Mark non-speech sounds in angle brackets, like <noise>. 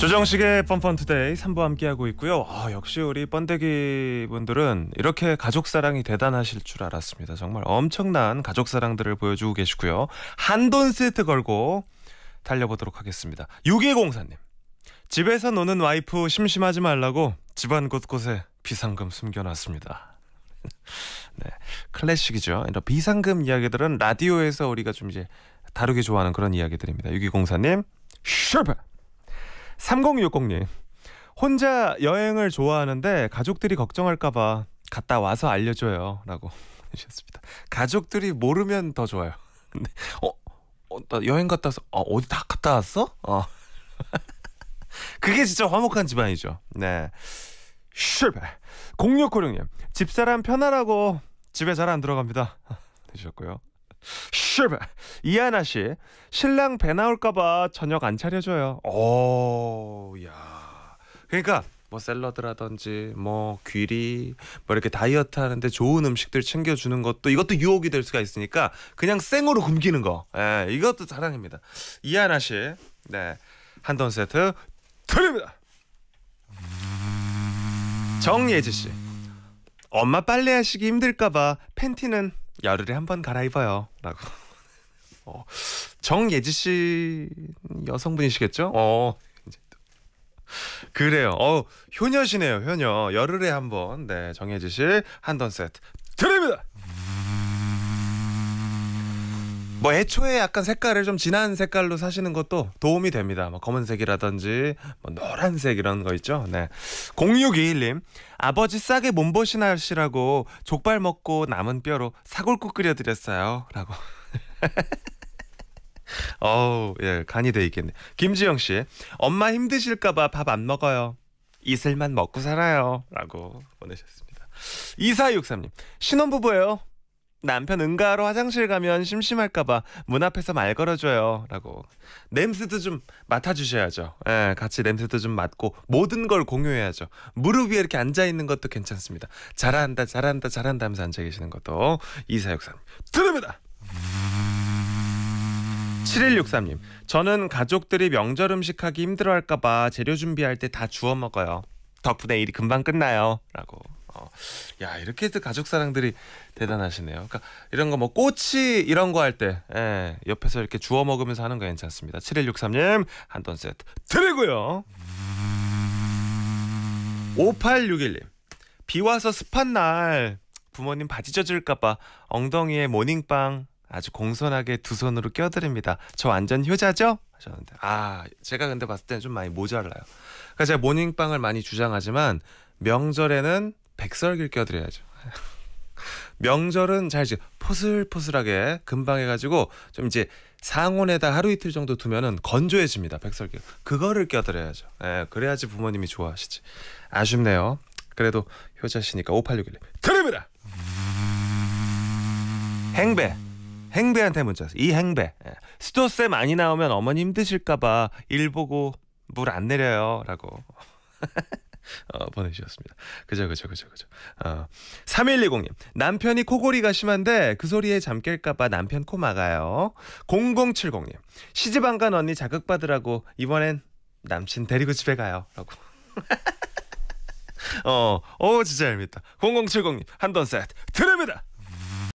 조정식의 펀펀투데이 3부 함께하고 있고요. 아, 역시 우리 뻔데기 분들은 이렇게 가족 사랑이 대단하실 줄 알았습니다. 정말 엄청난 가족 사랑들을 보여주고 계시고요. 한돈 세트 걸고 달려보도록 하겠습니다. 6204님. 집에서 노는 와이프 심심하지 말라고 집안 곳곳에 비상금 숨겨놨습니다. <laughs> 네, 클래식이죠. 이런 비상금 이야기들은 라디오에서 우리가 좀 이제 다루기 좋아하는 그런 이야기들입니다. 6204님, 슈퍼! 3060님. 혼자 여행을 좋아하는데 가족들이 걱정할까봐 갔다 와서 알려줘요. 라고 <laughs> 해주셨습니다. 가족들이 모르면 더 좋아요. <laughs> 근데, 어, 어, 나 여행 갔다 왔어. 어, 아, 어디 다 갔다 왔어? 어. <laughs> 그게 진짜 화목한 집안이죠. 네. 실패. 0696님. 집사람 편하라고 집에 잘 안 들어갑니다. 되셨고요. 슈바 이하나 씨 신랑 배 나올까봐 저녁 안 차려줘요. 오야 그러니까 뭐 샐러드라든지 뭐 귀리 뭐 이렇게 다이어트 하는데 좋은 음식들 챙겨주는 것도 이것도 유혹이 될 수가 있으니까 그냥 생으로 굶기는 거 예, 이것도 사랑입니다 이하나 씨네 한돈 세트 드립니다 정예지 씨 엄마 빨래 하시기 힘들까봐 팬티는 열흘에 한번 갈아입어요. 라고. <laughs> 어, 정예지 씨 여성분이시겠죠? 어. 그래요. 어, 효녀시네요, 효녀. 열흘에 한 번. 네, 정예지 씨 한돈 세트 드립니다. 뭐 애초에 약간 색깔을 좀 진한 색깔로 사시는 것도 도움이 됩니다. 뭐 검은색이라든지 뭐 노란색 이런 거 있죠. 네. 0621님 아버지 싸게 몸보신아저씨라고 족발 먹고 남은 뼈로 사골국 끓여드렸어요.라고. <laughs> 어우 예 간이 돼 있겠네. 김지영 씨 엄마 힘드실까봐 밥 안 먹어요. 이슬만 먹고 살아요.라고 보내셨습니다. 2463님 신혼부부예요. 남편 응가로 화장실 가면 심심할까봐 문 앞에서 말 걸어줘요. 라고. 냄새도 좀 맡아주셔야죠. 예, 같이 냄새도 좀 맡고 모든 걸 공유해야죠. 무릎 위에 이렇게 앉아있는 것도 괜찮습니다. 잘한다, 잘한다, 잘한다 하면서 앉아 계시는 것도 이사육사님. 드립니다! 7163님, 저는 가족들이 명절 음식하기 힘들어할까봐 재료 준비할 때 다 주워 먹어요. 덕분에 일이 금방 끝나요. 라고. 야 이렇게 또 가족 사랑들이 대단하시네요. 그러니까 이런 거 뭐 꼬치 이런 거 할때 예, 옆에서 이렇게 주워 먹으면서 하는 거 괜찮습니다. 7163님 한돈 세트 드리고요. 5861님 비 와서 습한 날 부모님 바지 젖을까봐 엉덩이에 모닝빵 아주 공손하게 두 손으로 껴드립니다. 저 완전 효자죠? 하셨는데 아 제가 근데 봤을 때는 좀 많이 모자라요. 그러니까 제가 모닝빵을 많이 주장하지만 명절에는 백설길 껴드려야죠. <laughs> 명절은 잘 이제 포슬포슬하게 금방 해가지고 좀 이제 상온에다 하루 이틀 정도 두면은 건조해집니다. 백설기 그거를 껴드려야죠. 예, 그래야지 부모님이 좋아하시지. 아쉽네요. 그래도 효자시니까 5861 드립니다. 행배 행배한테 문자 이 행배 예. 수도세 많이 나오면 어머님 힘드실까봐 일 보고 물 안 내려요라고. <laughs> 어, 보내주셨습니다. 그죠, 그죠, 그죠, 그죠. 어, 3120님, 남편이 코골이가 심한데 그 소리에 잠 깰까봐 남편 코 막아요. 0070님, 시집 안간 언니 자극받으라고 이번엔 남친 데리고 집에 가요. 라고. <laughs> 어, 어, 진짜 재밌다. 0070님, 한돈 세트 드립니다!